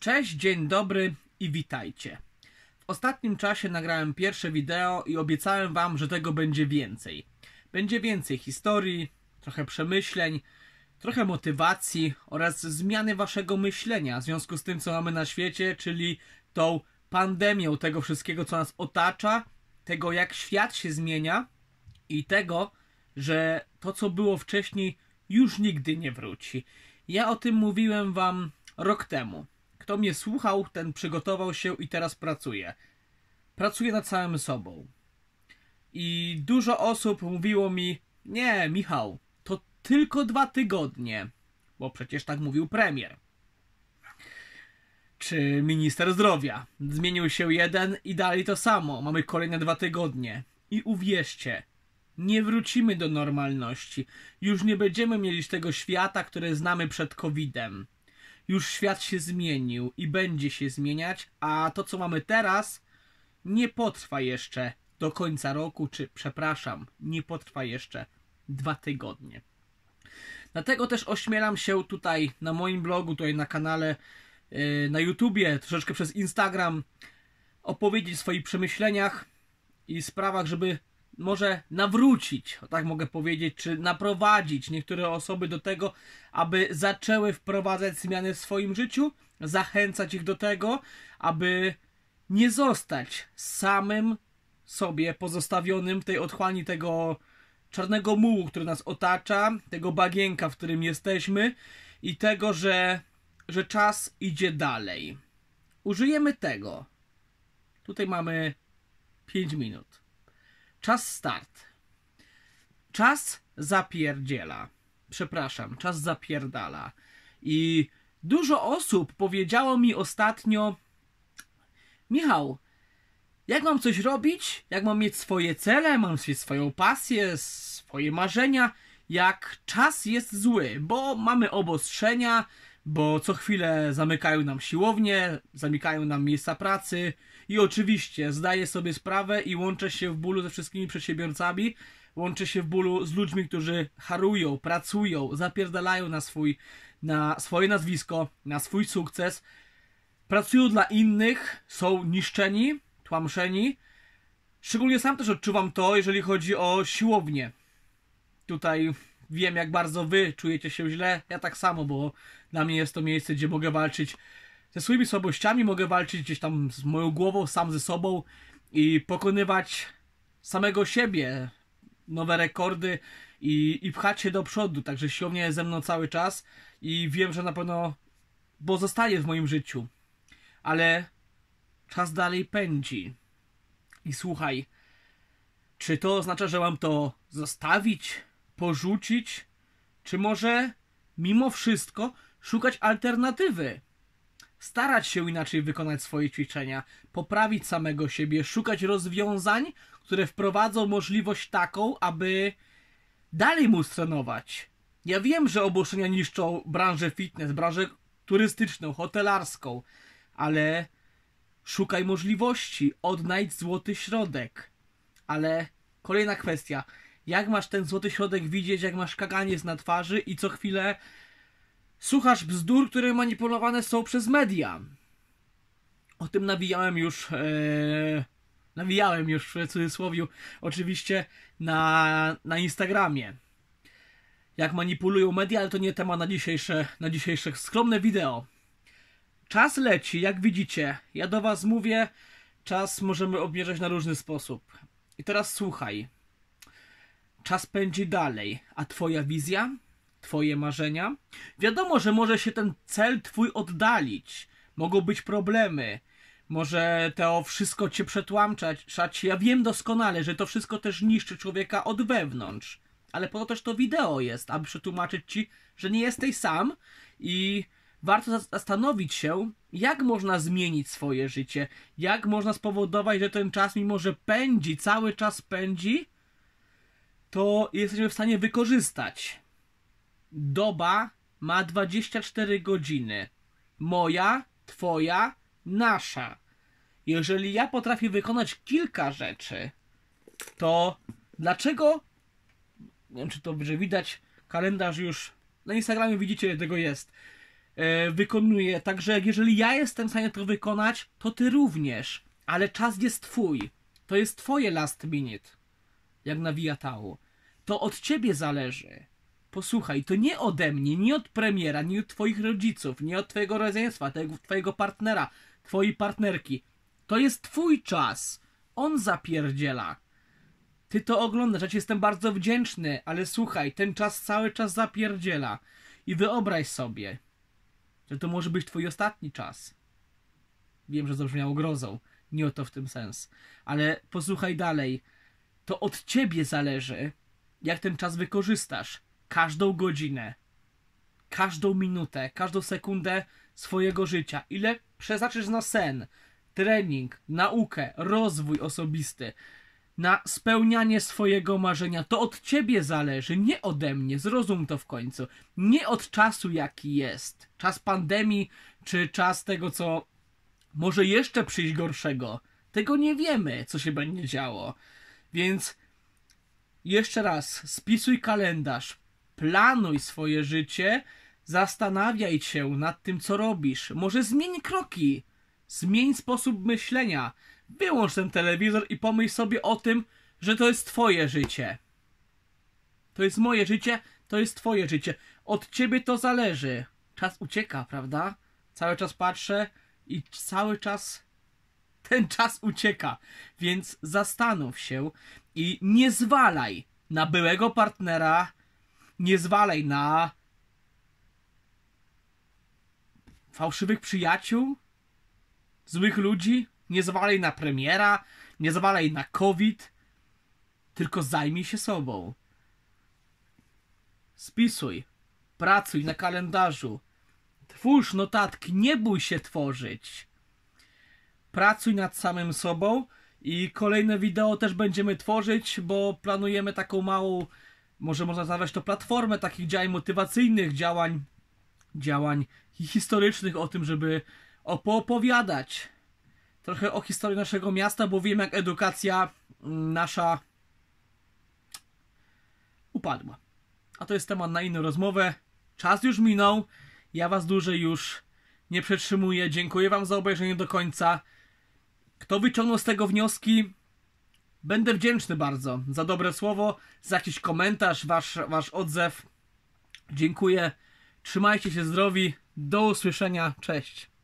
Cześć, dzień dobry i witajcie. W ostatnim czasie nagrałem pierwsze wideo i obiecałem Wam, że tego będzie więcej. Będzie więcej historii, trochę przemyśleń, trochę motywacji oraz zmiany Waszego myślenia w związku z tym, co mamy na świecie, czyli tą pandemią tego wszystkiego, co nas otacza, tego jak świat się zmienia i tego, że to, co było wcześniej, już nigdy nie wróci. Ja o tym mówiłem Wam rok temu. Kto mnie słuchał, ten przygotował się i teraz pracuje. Pracuje nad samym sobą. I dużo osób mówiło mi: Nie, Michał, to tylko dwa tygodnie, bo przecież tak mówił premier. Czy minister zdrowia? Zmienił się jeden i dalej to samo. Mamy kolejne dwa tygodnie. I uwierzcie, nie wrócimy do normalności. Już nie będziemy mieli tego świata, które znamy przed COVID-em już świat się zmienił i będzie się zmieniać, a to co mamy teraz nie potrwa jeszcze do końca roku, czy przepraszam, nie potrwa jeszcze dwa tygodnie. Dlatego też ośmielam się tutaj na moim blogu, tutaj na kanale, y, na YouTubie, troszeczkę przez Instagram opowiedzieć o swoich przemyśleniach i sprawach, żeby może nawrócić, tak mogę powiedzieć, czy naprowadzić niektóre osoby do tego, aby zaczęły wprowadzać zmiany w swoim życiu, zachęcać ich do tego, aby nie zostać samym sobie pozostawionym w tej otchłani tego czarnego mułu, który nas otacza, tego bagienka, w którym jesteśmy i tego, że, że czas idzie dalej. Użyjemy tego. Tutaj mamy 5 minut. Czas start. Czas zapierdziela. Przepraszam, czas zapierdala. I dużo osób powiedziało mi ostatnio: Michał, jak mam coś robić, jak mam mieć swoje cele, mam mieć swoją pasję, swoje marzenia, jak czas jest zły, bo mamy obostrzenia, bo co chwilę zamykają nam siłownie, zamykają nam miejsca pracy i oczywiście zdaję sobie sprawę i łączę się w bólu ze wszystkimi przedsiębiorcami, łączę się w bólu z ludźmi, którzy harują, pracują, zapierdalają na, swój, na swoje nazwisko, na swój sukces, pracują dla innych, są niszczeni, tłamszeni. Szczególnie sam też odczuwam to, jeżeli chodzi o siłownię. Tutaj Wiem, jak bardzo wy czujecie się źle. Ja tak samo, bo dla mnie jest to miejsce, gdzie mogę walczyć ze swoimi słabościami, mogę walczyć gdzieś tam z moją głową, sam ze sobą i pokonywać samego siebie, nowe rekordy i, i pchać się do przodu. Także siłownia jest ze mną cały czas i wiem, że na pewno pozostanie w moim życiu. Ale czas dalej pędzi. I słuchaj, czy to oznacza, że mam to zostawić? porzucić, czy może mimo wszystko szukać alternatywy. Starać się inaczej wykonać swoje ćwiczenia, poprawić samego siebie, szukać rozwiązań, które wprowadzą możliwość taką, aby dalej móc trenować. Ja wiem, że obostrzenia niszczą branżę fitness, branżę turystyczną, hotelarską, ale szukaj możliwości, odnajdź złoty środek. Ale kolejna kwestia jak masz ten złoty środek widzieć, jak masz kaganiec na twarzy i co chwilę słuchasz bzdur, które manipulowane są przez media. O tym nawijałem już. Yy, nawijałem już w cudzysłowie, oczywiście na, na Instagramie. Jak manipulują media, ale to nie temat na dzisiejsze, na dzisiejsze skromne wideo. Czas leci, jak widzicie. Ja do Was mówię, czas możemy obmierzać na różny sposób. I teraz słuchaj. Czas pędzi dalej, a twoja wizja? Twoje marzenia? Wiadomo, że może się ten cel twój oddalić. Mogą być problemy. Może to wszystko cię przetłamczać. Ja wiem doskonale, że to wszystko też niszczy człowieka od wewnątrz. Ale po to też to wideo jest, aby przetłumaczyć ci, że nie jesteś sam i warto zastanowić się, jak można zmienić swoje życie, jak można spowodować, że ten czas, mimo że pędzi, cały czas pędzi, to jesteśmy w stanie wykorzystać. Doba ma 24 godziny. Moja, twoja, nasza. Jeżeli ja potrafię wykonać kilka rzeczy, to dlaczego? Nie wiem, czy to dobrze widać. Kalendarz już na Instagramie widzicie, ile tego jest. E, wykonuje. Także jeżeli ja jestem w stanie to wykonać, to ty również. Ale czas jest twój. To jest twoje last minute jak na Wiatału. To od ciebie zależy. Posłuchaj, to nie ode mnie, nie od premiera, nie od twoich rodziców, nie od twojego rodzeństwa, tego, twojego partnera, twojej partnerki. To jest twój czas. On zapierdziela. Ty to oglądasz, ja ci jestem bardzo wdzięczny, ale słuchaj, ten czas cały czas zapierdziela. I wyobraź sobie, że to może być twój ostatni czas. Wiem, że zabrzmiało grozą. Nie o to w tym sens. Ale posłuchaj dalej. To od ciebie zależy, jak ten czas wykorzystasz. Każdą godzinę, każdą minutę, każdą sekundę swojego życia. Ile przeznaczysz na sen, trening, naukę, rozwój osobisty, na spełnianie swojego marzenia. To od ciebie zależy, nie ode mnie. Zrozum to w końcu. Nie od czasu, jaki jest. Czas pandemii, czy czas tego, co może jeszcze przyjść gorszego. Tego nie wiemy, co się będzie działo. Więc jeszcze raz, spisuj kalendarz, planuj swoje życie, zastanawiaj się nad tym, co robisz. Może zmień kroki, zmień sposób myślenia, wyłącz ten telewizor i pomyśl sobie o tym, że to jest Twoje życie. To jest moje życie, to jest Twoje życie. Od Ciebie to zależy. Czas ucieka, prawda? Cały czas patrzę i cały czas ten czas ucieka, więc zastanów się i nie zwalaj na byłego partnera, nie zwalaj na fałszywych przyjaciół, złych ludzi, nie zwalaj na premiera, nie zwalaj na COVID, tylko zajmij się sobą. Spisuj, pracuj na kalendarzu, twórz notatki, nie bój się tworzyć pracuj nad samym sobą i kolejne wideo też będziemy tworzyć, bo planujemy taką małą, może można nazwać to platformę takich działań motywacyjnych, działań, działań historycznych o tym, żeby opowiadać trochę o historii naszego miasta, bo wiem jak edukacja mm, nasza upadła. A to jest temat na inną rozmowę. Czas już minął. Ja was dłużej już nie przetrzymuję. Dziękuję wam za obejrzenie do końca. Kto wyciągnął z tego wnioski, będę wdzięczny bardzo za dobre słowo, za jakiś komentarz, wasz, wasz odzew. Dziękuję. Trzymajcie się zdrowi. Do usłyszenia. Cześć.